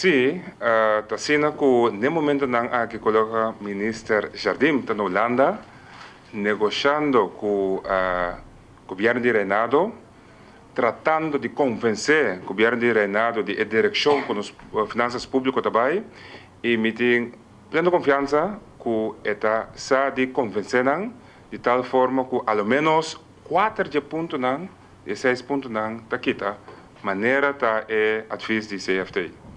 sim, uh, eh, tasina que, ni momento ng aki o ministro Jardim da Holanda, negociando com uh, eh, o governo de Reinado, tratando de convencer o governo de Reinado de direção com as eh, finanças públicas também, e me tem plena confiança que está sa de convencer de tal forma que, ao menos, 4 de pontos não, e 6 pontos não, tá quita, maneira tá é advice de CFT.